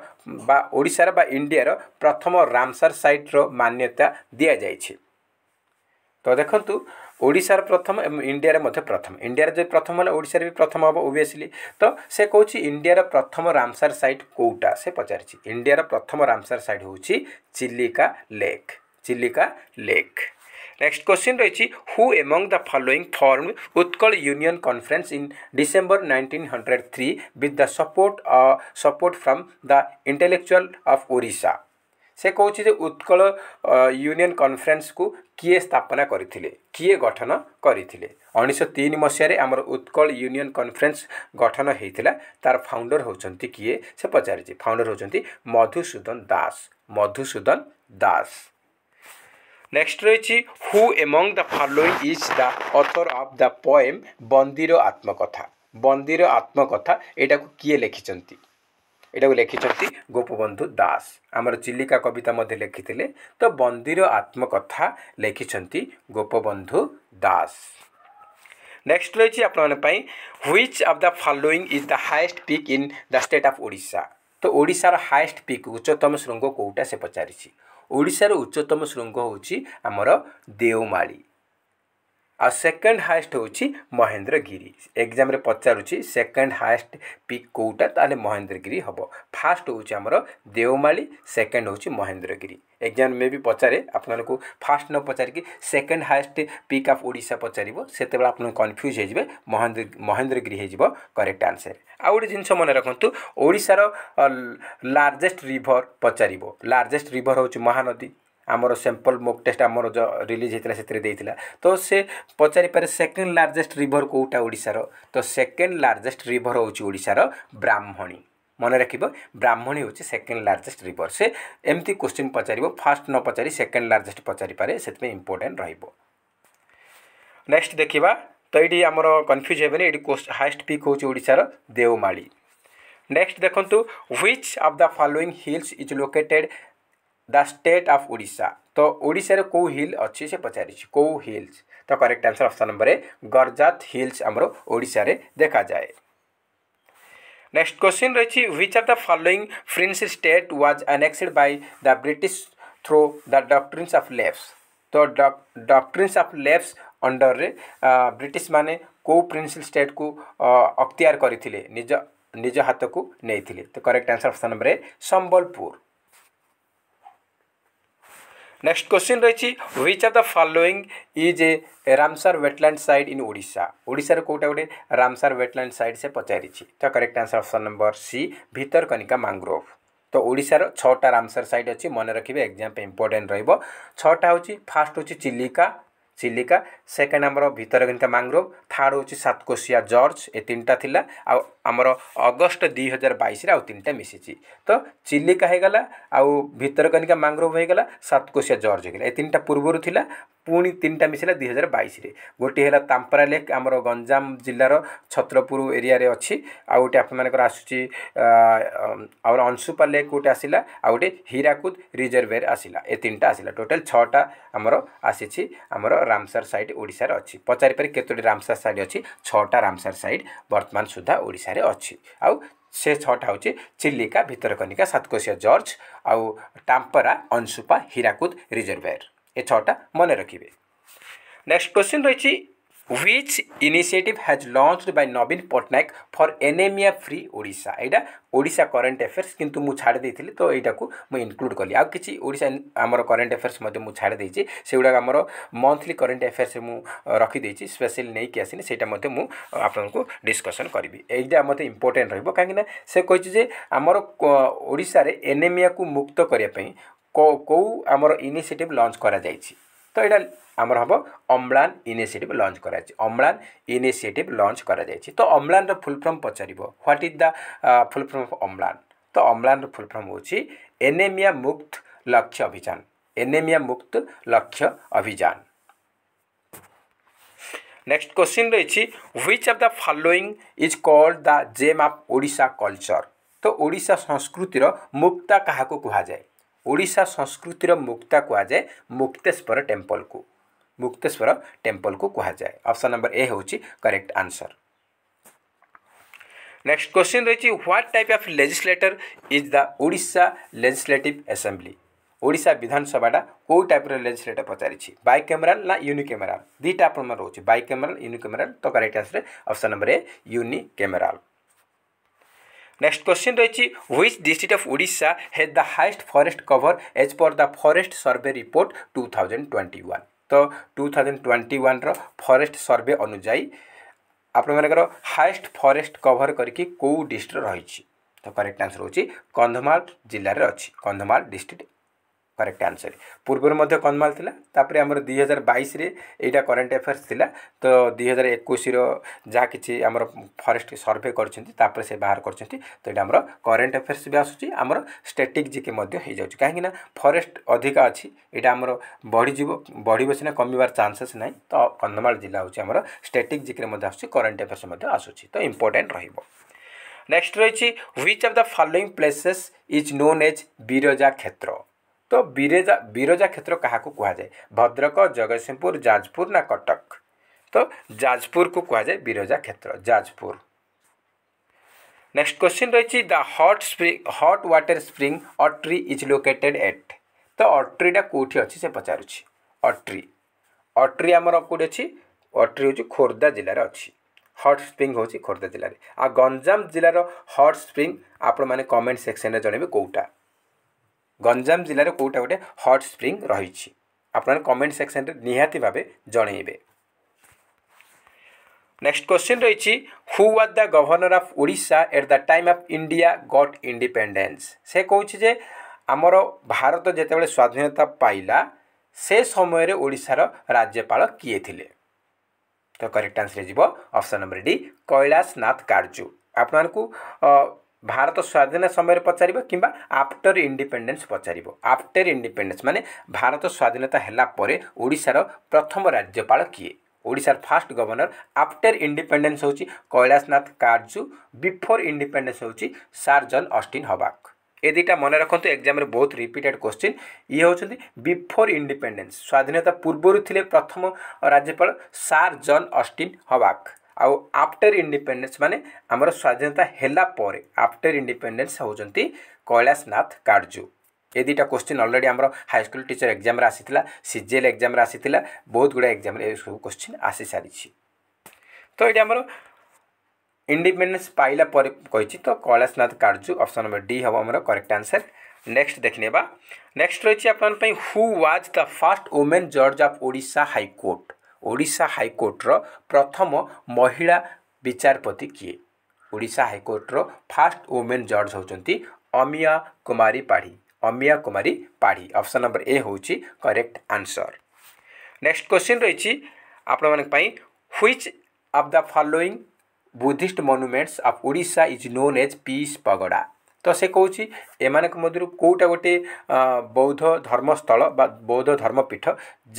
ବା ଓଡ଼ିଶାର ବା ଇଣ୍ଡିଆର ପ୍ରଥମ ରାମସାର ସାଇଟ୍ର ମାନ୍ୟତା ଦିଆଯାଇଛି ତ ଦେଖନ୍ତୁ ଓଡ଼ିଶାର ପ୍ରଥମ ଏବଂ ଇଣ୍ଡିଆରେ ମଧ୍ୟ ପ୍ରଥମ ଇଣ୍ଡିଆରେ ଯଦି ପ୍ରଥମ ହେଲା ଓଡ଼ିଶାରେ ବି ପ୍ରଥମ ହେବ ଓବିଏସ୍ଲି ତ ସେ କହୁଛି ଇଣ୍ଡିଆର ପ୍ରଥମ ରାମସାର ସାଇଟ୍ କେଉଁଟା ସେ ପଚାରିଛି ଇଣ୍ଡିଆର ପ୍ରଥମ ରାମସାର ସାଇଟ୍ ହେଉଛି Chilika lake Chilika lake next question ରହିଛି who among the following form Utkal union conference in December nineteen hundred three with the support support from the intellectual of Odisha ସେ କହୁଛି ଯେ ଉତ୍କଳ ୟୁନିଅନ୍ କନଫରେନ୍ସକୁ କିଏ ସ୍ଥାପନା କରିଥିଲେ କିଏ ଗଠନ କରିଥିଲେ ଉଣେଇଶହ ତିନି ମସିହାରେ ଆମର ଉତ୍କଳ ୟୁନିଅନ୍ କନଫରେନ୍ସ ଗଠନ ହୋଇଥିଲା ତା'ର ଫାଉଣ୍ଡର ହେଉଛନ୍ତି କିଏ ସେ ପଚାରିଛି ଫାଉଣ୍ଡର ହେଉଛନ୍ତି ମଧୁସୂଦନ ଦାସ ମଧୁସୂଦନ ଦାସ নেক্সট রয়েছে who among the following is the author of the poem Bandira Atmakatha Bandira Atmakatha এটা কিয়ে লিখিছেন ଏଇଟାକୁ ଲେଖିଛନ୍ତି ଗୋପବନ୍ଧୁ ଦାସ ଆମର ଚିଲିକା କବିତା ମଧ୍ୟ ଲେଖିଥିଲେ ତ ବନ୍ଦିର ଆତ୍ମକଥା ଲେଖିଛନ୍ତି ଗୋପବନ୍ଧୁ ଦାସ ନେକ୍ସଟ ରହିଛି ଆପଣମାନଙ୍କ ପାଇଁ which of the following is the highest peak in the state of Odisha ତ ଓଡ଼ିଶାର ହାଏଷ୍ଟ ପିକ୍ ଉଚ୍ଚତମ ଶୃଙ୍ଗ କେଉଁଟା ସେ ପଚାରିଛି ଓଡ଼ିଶାର ଉଚ୍ଚତମ ଶୃଙ୍ଗ ହେଉଛି ଆମର ଦେଓମାଳି ଆଉ ସେକେଣ୍ଡ ହାଏଷ୍ଟ ହେଉଛି ମହେନ୍ଦ୍ର ଗିରି ଏକ୍ଜାମ୍ରେ ପଚାରୁଛି ସେକେଣ୍ଡ ହାଏଷ୍ଟ ପିକ୍ କେଉଁଟା ତାହେଲେ ମହେନ୍ଦ୍ରଗିରି ହେବ ଫାଷ୍ଟ ହେଉଛି ଆମର ଦେଓମାଳି ସେକେଣ୍ଡ ହେଉଛି ମହେନ୍ଦ୍ରଗିରି ଏକ୍ଜାମ୍ ମେ ବି ପଚାରେ ଆପଣମାନଙ୍କୁ ଫାଷ୍ଟ ନ ପଚାରିକି second highest peak of Odisha ପଚାରିବ ସେତେବେଳେ ଆପଣ କନଫ୍ୟୁଜ୍ ହୋଇଯିବେ ମହେନ୍ଦ୍ର ମହେନ୍ଦ୍ରଗିରି ହୋଇଯିବ କରେକ୍ଟ ଆନ୍ସର ଆଉ ଗୋଟେ ଜିନିଷ ମନେ ରଖନ୍ତୁ ଓଡ଼ିଶାର ଲାର୍ଜେଷ୍ଟ ରିଭର୍ ପଚାରିବ ଲାର୍ଜେଷ୍ଟ ରିଭର୍ ହେଉଛି ମହାନଦୀ ଆମର ସାମ୍ପଲ୍ ମୋକ୍ ଟେଷ୍ଟ ଆମର ଯେଉଁ ରିଲିଜ୍ ହେଇଥିଲା ସେଥିରେ ଦେଇଥିଲା ତ ସେ ପଚାରିପାରେ ସେକେଣ୍ଡ ଲାର୍ଜେଷ୍ଟ ରିଭର୍ କେଉଁଟା ଓଡ଼ିଶାର ତ ସେକେଣ୍ଡ ଲାର୍ଜେଷ୍ଟ ରିଭର୍ ହେଉଛି ଓଡ଼ିଶାର ବ୍ରାହ୍ମଣୀ ମନେ ରଖିବ ବ୍ରାହ୍ମଣୀ ହେଉଛି ସେକେଣ୍ଡ ଲାର୍ଜେଷ୍ଟ ରିଭର୍ ସେ ଏମିତି କୋଶ୍ଚିନ୍ ପଚାରିବ ଫାର୍ଷ୍ଟ ନ ପଚାରି ସେକେଣ୍ଡ ଲାର୍ଜେଷ୍ଟ ପଚାରିପାରେ ସେଥିପାଇଁ ଇମ୍ପୋର୍ଟାଣ୍ଟ ରହିବ ନେକ୍ସଟ ଦେଖିବା ତ ଏଇଠି ଆମର କନଫ୍ୟୁଜ୍ ହେବେନି ଏଇଠି ହାଏଷ୍ଟ ପିକ୍ ହେଉଛି ଓଡ଼ିଶାର ଦେଓମାଳି ନେକ୍ସଟ ଦେଖନ୍ତୁ which of the following hills is located the state of Odisha तो ओडार कौ हिल अच्छी से पचार कौ हिल्स तो correct answer option number A Garjat hills आम ओडार देखा जाए नेक्स्ट क्वेश्चन रही which are the following French state was annexed by the British through the doctrines of lapse तो डक्ट्रिन्स ऑफ लेफ्स अंडर में ब्रिटिश माने को प्रिन्सिल स्टेट को अख्तियार करते निज निज हाथ को नहीं तो correct answer option number A Sambalpur next question रही which of the following is a Ramsar wetland site in Voda ओडार कौटा गोटे रामसार वेटलैंड सैड से पचारि तो correct answer option number C Bhitarkanika mangrove तो ओडार छटा रामसार साइट अच्छी मन रखिए एग्जाम पे इंपोर्टेंट हूँ फास्ट हूँ चिलिका चिलिका सेकेंड आमर भितरकनिका मांग्रोव থার্ড ହେଉଛି ସାତକୋଶିଆ ଜର୍ଜ ଏ ତିନିଟା ଥିଲା ଆଉ ଆମର ଅଗଷ୍ଟ ଦୁଇ ହଜାର ବାଇଶରେ ଆଉ ତିନିଟା ମିଶିଛି ତ ଚିଲିକା ହେଇଗଲା ଆଉ ଭିତରକନିକା ମାଙ୍ଗ୍ରୋଭ ହେଇଗଲା ସାତକୋଶିଆ ଜର୍ଜ ହେଇଗଲା ଏ ତିନିଟା ପୂର୍ବରୁ ଥିଲା ପୁଣି ତିନିଟା ମିଶିଲା ଦୁଇ ହଜାର ବାଇଶରେ ଗୋଟିଏ ହେଲା ତାମ୍ପରା ଲେକ୍ ଆମର ଗଞ୍ଜାମ ଜିଲ୍ଲାର ଛତ୍ରପୁର ଏରିଆରେ ଅଛି ଆଉ ଗୋଟେ ଆପଣମାନଙ୍କର ଆସୁଛି ଆମର ଅଂଶୁପା ଲେକ୍ ଗୋଟେ ଆସିଲା ଆଉ ଗୋଟେ ହୀରାକୁଦ ରିଜର୍ଭେର୍ ଆସିଲା ଏ ତିନିଟା ଆସିଲା ଟୋଟାଲ୍ ଛଅଟା ଆମର ଆସିଛି ଆମର ରାମସାର ସାଇଟ୍ ଓଡ଼ିଶାରେ ଅଛି ପଚାରିପାରେ କେତୋଟି ରାମସାର छटा रामसार सड बर्तमान सुधाओ छ चिक भितरकनिका सत्तकोशिया जर्ज आउ टाम्परा अंशुपा हिराकुद रिजर्भेयर ए छटा मन नेक्स्ट क्वेसन रह which initiate has launched by Naveen Patnaik for anaemia फ्रिओडा एटाओा करन्ट एफेयर्स कि छाडिदिइ त इन्क्लुड कि आउँ किसम्म करन्ट एफेयर्स म छाडिएपछिगुडा अब मन्थली कर एफेयर्स मखिदि स्पेसियाक आसि सही मिसकसन गरे या मत इम्पोर्ट्याट र काहीक सह छैन एनेमिया मुक्त गर्दा केनिसिएटिभ लन्च गराइ তো এটা ଆମର ହେବ ଅମ୍ଳାନ ଇନିସିଏଟିଭ୍ ଲଞ୍ଚ କରାଯାଇଛି ଅମ୍ଳାନ ଇନିସିଏଟିଭ୍ ଲଞ୍ଚ କରାଯାଇଛି ତ ଅମ୍ଳାନର ଫୁଲ୍ ଫର୍ମ ପଚାରିବ what is the full form of Amlan ତ ଅମ୍ଳାନର ଫୁଲ୍ ଫର୍ମ ହେଉଛି ଏନେମିଆ ମୁକ୍ତ ଲକ୍ଷ୍ୟ ଅଭିଯାନ ଏନେମିଆ ମୁକ୍ତ ଲକ୍ଷ୍ୟ ଅଭିଯାନ ନେକ୍ସଟ କ୍ୱେଶ୍ଚିନ୍ ରହିଛି which of the following is called the gem of Odisha culture ତ ଓଡ଼ିଶା ସଂସ୍କୃତିର ମୁକ୍ତା କାହାକୁ କୁହାଯାଏ ओडा संस्कृतिर मुक्ता जाए मुक्तेश्वर टेम्पल को मुक्तेश्वर टेम्पल को कहुए अप्सन नंबर ए हूँ करेक्ट आंसर नेक्स्ट क्वेश्चन रही what type of legislator is the Odisha legislative assembly Odisha विधानसभा कौ टाइप लेजिस्लेटर पचारि बैकेमेराल ना यूनिकेमेराल दुटा आप रोचे बैकेमेराल यूनिकेमेराल तो correct answer option number A unicameral next question রয়েছে which district of Orissa has the highest forest cover as per the forest survey report two thousand twenty one তো two thousand twenty ওয়ানর forest survey অনুযায়ী ଆପଣମାନଙ୍କର highest forest cover କରିକି କେଉଁ district ରହିଛି ତ correct answer ହେଉଛି କନ୍ଧମାଳ ଜିଲ୍ଲାରେ ଅଛି କନ୍ଧମାଳ ଡିଷ୍ଟ୍ରିକ୍ଟ করেক্ট আনসর পূর্বর মধ্যে কনমাল লা তাপরে আমার দুই হাজার বাইশে এইটা করেন্ট আফেয়ার্স লা তো দুই হাজার একুশর যা কিছু আমার ফরেস্ট সর্ভে করছেন তাপরে সে বাহার করছেন তো এটা আমার করেন্ট আফেয়ার্স বি আসুচি আমার স্ট্যাটিক জিকে মধ্যে হয়ে যাচ্ছে কিনা ফরেস্ট অধিকা আছে এটা আমার বড়িযোগ বড়িব সিনা কমিবার চান্সেস নাই তো কন্ধমাল জেলা হচ্ছে আমার স্ট্যাটিক জিকে মধ্যে আসুচি করেন্ট আফেয়ার্স মধ্যে আসুচি তো ইম্পর্টাট রহব নেক্সট রয়েছে which of the following places is known as Biraja Kshetra ତ ବିରେଜା ବିରଜା କ୍ଷେତ୍ର କାହାକୁ କୁହାଯାଏ ଭଦ୍ରକ ଜଗତସିଂହପୁର ଯାଜପୁର ନା କଟକ ତ ଯାଜପୁରକୁ କୁହାଯାଏ ବିରଜା କ୍ଷେତ୍ର ଯାଜପୁର ନେକ୍ସଟ କ୍ୱେଶ୍ଚିନ୍ ରହିଛି the hot spring hot water spring Atri is located at ତ ଅଟ୍ରିଟା କେଉଁଠି ଅଛି ସେ ପଚାରୁଛି ଅଟ୍ରି ଅଟ୍ରି ଆମର କେଉଁଠି ଅଛି ଅଟ୍ରି ହେଉଛି ଖୋର୍ଦ୍ଧା ଜିଲ୍ଲାରେ ଅଛି ହଟ୍ ସ୍ପ୍ରିଂ ହେଉଛି ଖୋର୍ଦ୍ଧା ଜିଲ୍ଲାରେ ଆଉ ଗଞ୍ଜାମ ଜିଲ୍ଲାର ହଟ୍ ସ୍ପ୍ରିଂ ଆପଣମାନେ କମେଣ୍ଟ ସେକ୍ସନରେ ଜଣେଇବେ କେଉଁଟା ଗଞ୍ଜାମ ଜିଲ୍ଲାରେ କେଉଁଟା ଗୋଟେ ହଟ୍ ସ୍ପ୍ରିଂ ରହିଛି আপনার কমেন্ট সেকশনরে নিহতিভাবে জনাইবে নেক্সট কোশ্চেন রয়েছে who was the governor of Odisha at the time of India got independence সে কৌছি যে আমার ভারত যেতবে স্বাধীনতা পাইলা সে সময়ের ওড়িশার রাজ্যপাল কিয়ে লে তো করেক্ট আনসর যাব option number D Kailash Nath Katju আপনার ଭାରତ ସ୍ୱାଧୀନ ସମୟରେ ପଚାରିବ କିମ୍ବା ଆଫ୍ଟର ଇଣ୍ଡିପେଣ୍ଡେନ୍ସ ପଚାରିବ ଆଫ୍ଟର ଇଣ୍ଡିପେଣ୍ଡେନ୍ସ ମାନେ ଭାରତ ସ୍ୱାଧୀନତା ହେଲା ପରେ ଓଡ଼ିଶାର ପ୍ରଥମ ରାଜ୍ୟପାଳ କିଏ ଓଡ଼ିଶାର ଫାର୍ଷ୍ଟ ଗଭର୍ଣ୍ଣର ଆଫ୍ଟର ଇଣ୍ଡିପେଣ୍ଡେନ୍ସ ହେଉଛି କୈଳାସନାଥ କାର୍ଜୁ ବିଫୋର୍ ଇଣ୍ଡିପେଣ୍ଡେନ୍ସ ହେଉଛି ସାର୍ ଜନ୍ ଅଷ୍ଟିନ୍ ହବାକ ଏ ଦୁଇଟା ମନେ ରଖନ୍ତୁ ଏକ୍ଜାମ୍ରେ ବହୁତ ରିପିଟେଡ଼୍ କୋଶ୍ଚିନ୍ ଇଏ ହେଉଛନ୍ତି ବିଫୋର୍ ଇଣ୍ଡିପେଣ୍ଡେନ୍ସ ସ୍ୱାଧୀନତା ପୂର୍ବରୁ ଥିଲେ ପ୍ରଥମ ରାଜ୍ୟପାଳ ସାର୍ ଜନ୍ ଅଷ୍ଟିନ୍ ହବାକ ଆଉ ଆଫ୍ଟର ଇଣ୍ଡିପେଣ୍ଡେନ୍ସ ମାନେ ଆମର ସ୍ୱାଧୀନତା ହେଲା ପରେ ଆଫ୍ଟର ଇଣ୍ଡିପେଣ୍ଡେନ୍ସ ହେଉଛନ୍ତି କୈଳାସ ନାଥ କାର୍ଜୁ ଏ ଦୁଇଟା କୋଶ୍ଚିନ୍ ଅଲରେଡ଼ି ଆମର ହାଇସ୍କୁଲ ଟିଚର୍ ଏକ୍ଜାମ୍ରେ ଆସିଥିଲା ସିଜିଏଲ୍ ଏକ୍ଜାମ୍ରେ ଆସିଥିଲା ବହୁତ ଗୁଡ଼ାଏ ଏକ୍ଜାମ୍ରେ ଏସବୁ କୋଶ୍ଚିନ୍ ଆସିସାରିଛି ତ ଏଇଠି ଆମର ଇଣ୍ଡିପେଣ୍ଡେନ୍ସ ପାଇଲା ପରେ କହିଛି ତ Kailashnath Nath option number D ହେବ ଆମର କରେକ୍ଟ ଆନ୍ସର নেক্সট ଦେଖିନେବା নেবা ରହିଛି রয়েছে ପାଇଁ who was the first woman জজ ଅଫ୍ ଓଡ଼ିଶା ହାଇକୋର୍ଟ ଓଡ଼ିଶା ହାଇକୋର୍ଟର ପ୍ରଥମ ମହିଳା ବିଚାରପତି କିଏ ଓଡ଼ିଶା ହାଇକୋର୍ଟର ଫାର୍ଷ୍ଟ ଓମେନ୍ ଜଜ୍ ହେଉଛନ୍ତି Amiya Kumari Padhi Amiya Kumari Padhi option number A ହେଉଛି କରେକ୍ଟ ଆନ୍ସର୍ ନେକ୍ସଟ କ୍ୱେଶ୍ଚିନ୍ ରହିଛି ଆପଣମାନଙ୍କ ପାଇଁ which of the following Buddhist monuments of Odisha is known as peace pagoda ତ ସେ କହୁଛି ଏମାନଙ୍କ ମଧ୍ୟରୁ କେଉଁଟା ଗୋଟିଏ ବୌଦ୍ଧ ଧର୍ମସ୍ଥଳ ବା ବୌଦ୍ଧ ଧର୍ମପୀଠ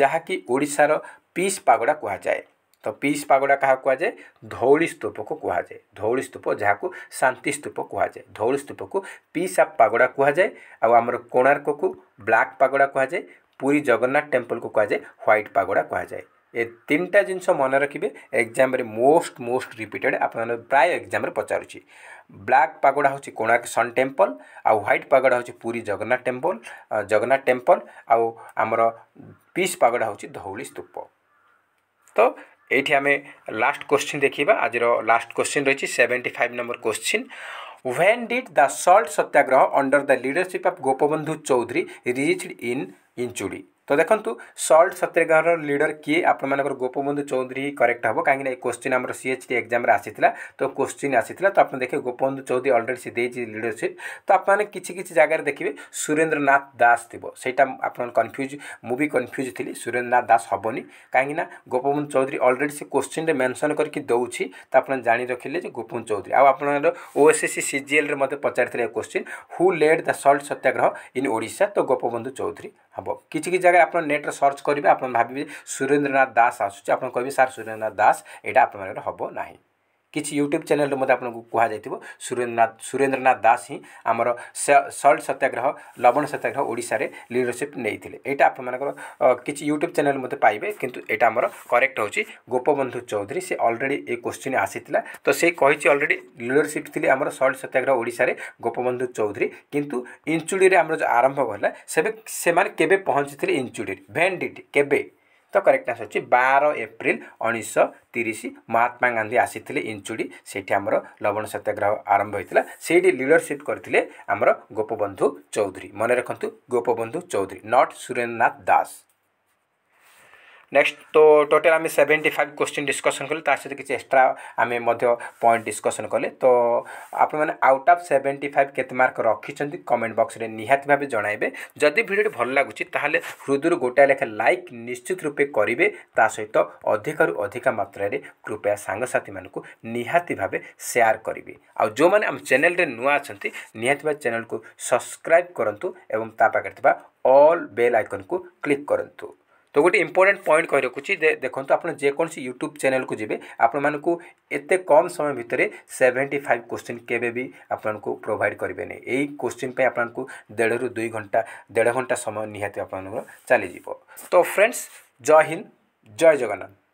ଯାହାକି ଓଡ଼ିଶାର ପିସ୍ ପାଗୋଡ଼ା କୁହାଯାଏ ତ ପିସ୍ ପାଗୋଡ଼ା କାହାକୁ କୁହାଯାଏ ଧଉଳି ସ୍ତୂପକୁ କୁହାଯାଏ ଧଉଳି ସ୍ତୂପ ଯାହାକୁ ଶାନ୍ତି ସ୍ତୂପ କୁହାଯାଏ ଧଉଳି ସ୍ତୂପକୁ ପିସ୍ ଆପ୍ ପାଗୋଡ଼ା କୁହାଯାଏ ଆଉ ଆମର କୋଣାର୍କକୁ ବ୍ଲାକ୍ ପାଗୋଡ଼ା କୁହାଯାଏ ପୁରୀ ଜଗନ୍ନାଥ ଟେମ୍ପଲ୍କୁ କୁହାଯାଏ ହ୍ୱାଇଟ୍ ପାଗୋଡ଼ା କୁହାଯାଏ ଏ ତିନିଟା ଜିନିଷ ମନେ ରଖିବେ ଏକ୍ଜାମ୍ରେ ମୋଷ୍ଟ ମୋଷ୍ଟ ରିପିଟେଡ଼୍ ଆପଣମାନେ ପ୍ରାୟ ଏକ୍ଜାମ୍ରେ ପଚାରୁଛି ବ୍ଲାକ୍ ପାଗୋଡ଼ା ହେଉଛି କୋଣାର୍କ ସନ୍ ଟେମ୍ପଲ୍ ଆଉ ହ୍ୱାଇଟ୍ ପାଗୋଡ଼ା ହେଉଛି ପୁରୀ ଜଗନ୍ନାଥ ଟେମ୍ପଲ୍ ଜଗନ୍ନାଥ ଟେମ୍ପଲ୍ ଆଉ ଆମର ପିସ୍ ପାଗୋଡ଼ା ହେଉଛି ଧଉଳି ସ୍ତୂପ ତ ଏଇଠି ଆମେ ଲାଷ୍ଟ କୋଶ୍ଚିନ୍ ଦେଖିବା ଆଜିର ଲାଷ୍ଟ କୋଶ୍ଚିନ୍ ରହିଛି seventy five number question when did the salt satyagraha under the leadership of gopabandhu chaudhary reached in inchudi তো দেখন্তু সল্ট সত্যাগ্রহর লিডর কিয়ে আপনার গোপবন্ধু চৌধুরী হি করেক্ট হব কাহিঁকি এই কোশ্চিন আমার সিএচটি এক্সামে আসিলা তো কোশ্চিন আসিলা তো আপনার দেখে গোপবন্ধু চৌধুরী অলরেডি সে দিয়েছি লিডরশিপ তো আপনার কিছু কিছু জায়গায় দেখবে সুরেন্দ্রনাথ দাস থিব সেইটা আপনার কনফ্যুজ মু বি কনফ্যুজ লি সুরেন্দ্রনাথ দাস হবনি কাহিঁকি না গোপবন্ধু চৌধুরী অলরেডি সে কোশ্চিনে মেনশন করি দৌছি তো আপনার জাঁ রাখলে যে গোপবন্ধু চৌধুরী আপনার ওএসএসসি সিজিএল মতো পচারি question who led the salt satyagraha in Odisha তো গোপবন্ধু চৌধুরী হব কিছু কিছু জায়গায় আপনার নেট্রে সর্চ করবে আপনার ভাববে সুরেন্দ্রনাথ দাস আসুচি আপনার কবে স্যার সুরেন্দ্রনাথ দাস এটা আপনার হব না କିଛି ୟୁଟ୍ୟୁବ୍ ଚ୍ୟାନେଲ୍ରେ ମଧ୍ୟ ଆପଣଙ୍କୁ କୁହାଯାଇଥିବ ସୁରେନ୍ଦ୍ରନାଥ ସୁରେନ୍ଦ୍ରନାଥ ଦାସ ହିଁ ଆମର ସଲ୍ଟ ସତ୍ୟାଗ୍ରହ ଲବଣ ସତ୍ୟାଗ୍ରହ ଓଡ଼ିଶାରେ ଲିଡରସିପ୍ ନେଇଥିଲେ ଏଇଟା ଆପଣମାନଙ୍କର କିଛି ୟୁଟ୍ୟୁବ୍ ଚ୍ୟାନେଲ୍ ମଧ୍ୟ ପାଇବେ କିନ୍ତୁ ଏଇଟା ଆମର କରେକ୍ଟ ହେଉଛି ଗୋପବନ୍ଧୁ ଚୌଧୁରୀ ସେ ଅଲରେଡ଼ି ଏ କୋଶ୍ଚିନ୍ ଆସିଥିଲା ତ ସେ କହିଛି ଅଲରେଡ଼ି ଲିଡରସିପ୍ ଥିଲେ ଆମର ସଲ୍ଟ ସତ୍ୟାଗ୍ରହ ଓଡ଼ିଶାରେ ଗୋପବନ୍ଧୁ ଚୌଧୁରୀ କିନ୍ତୁ ଇଞ୍ଚୁଡ଼ିରେ ଆମର ଯେଉଁ ଆରମ୍ଭ ହେଲା ସେବେ ସେମାନେ କେବେ ପହଞ୍ଚିଥିଲେ ଇଞ୍ଚୁଡ଼ିରେ ଭେଣ୍ଡିଟି କେବେ ତ କରେକ୍ଟ ଆନ୍ସର୍ ହେଉଛି ବାର ଏପ୍ରିଲ ଉଣେଇଶହ ତିରିଶ ମହାତ୍ମା ଗାନ୍ଧୀ ଆସିଥିଲେ ଇଞ୍ଚୁଡ଼ି ସେଇଠି ଆମର ଲବଣ ସତ୍ୟାଗ୍ରହ ଆରମ୍ଭ ହୋଇଥିଲା ସେଇଠି ଲିଡରସିପ୍ କରିଥିଲେ ଆମର ଗୋପବନ୍ଧୁ ଚୌଧୁରୀ ମନେ ରଖନ୍ତୁ ଗୋପବନ୍ଧୁ ଚୌଧୁରୀ ନଟ୍ ସୁରେନ୍ଦ୍ରନାଥ ଦାସ নেক্সট তো টোটাল আমি সেভেন্টি ফাইভ কোশ্চিন ডিসকସନ୍ କଲେ ତା ସହିତ କିଛି ଏକ୍ସଟ୍ରା ଆମେ ମଧ୍ୟ ପଏଣ୍ଟ ଡିସ୍କସନ୍ କଲେ ତ ଆପଣମାନେ ଆଉଟ୍ ଅଫ୍ ସେଭେଣ୍ଟି ଫାଇଭ୍ କେତେ ମାର୍କ ରଖିଛନ୍ତି କମେଣ୍ଟ ବକ୍ସରେ ନିହାତି ଭାବେ ଜଣାଇବେ ଯଦି ଭିଡ଼ିଓଟି ଭଲ ଲାଗୁଛି ତାହେଲେ ହୃଦୟରୁ ଗୋଟାଏ ଲେଖା ଲାଇକ୍ ନିଶ୍ଚିତ ରୂପେ କରିବେ ତା ସହିତ ଅଧିକରୁ ଅଧିକା ମାତ୍ରାରେ କୃପୟା ସାଙ୍ଗସାଥିମାନଙ୍କୁ ନିହାତି ଭାବେ ସେୟାର କରିବେ ଆଉ ଯେଉଁମାନେ ଆମ ଚ୍ୟାନେଲରେ ନୂଆ ଅଛନ୍ତି ନିହାତି ଭାବେ ଚ୍ୟାନେଲକୁ ସବସ୍କ୍ରାଇବ୍ କରନ୍ତୁ ଏବଂ ତା ପାଖରେ ଥିବା ଅଲ୍ ବେଲ୍ ଆଇକନ୍କୁ କ୍ଲିକ୍ କରନ୍ତୁ তো ଗୋଟେ ଇମ୍ପୋର୍ଟାଣ୍ଟ ପଏଣ୍ଟ କହି ରଖୁଛି ଯେ ଦେଖନ୍ତୁ ଆପଣ ଯେକୌଣସି ୟୁଟ୍ୟୁବ୍ ଚ୍ୟାନେଲ୍କୁ ଯିବେ ଆପଣମାନଙ୍କୁ ଏତେ କମ୍ ସମୟ ଭିତରେ ସେଭେଣ୍ଟି ଫାଇଭ୍ କୋଶ୍ଚିନ୍ କେବେ ବି ଆପଣଙ୍କୁ ପ୍ରୋଭାଇଡ଼ କରିବେନି ଏଇ କୋଶ୍ଚିନ୍ ପାଇଁ ଆପଣଙ୍କୁ ଦେଢ଼ରୁ ଦୁଇ ଘଣ୍ଟା ଦେଢ଼ ଘଣ୍ଟା ସମୟ ନିହାତି ଆପଣଙ୍କର ଚାଲିଯିବ ତ ଫ୍ରେଣ୍ଡସ୍ ଜୟ ହିନ୍ଦ ଜୟ ଜଗନ୍ନାଥ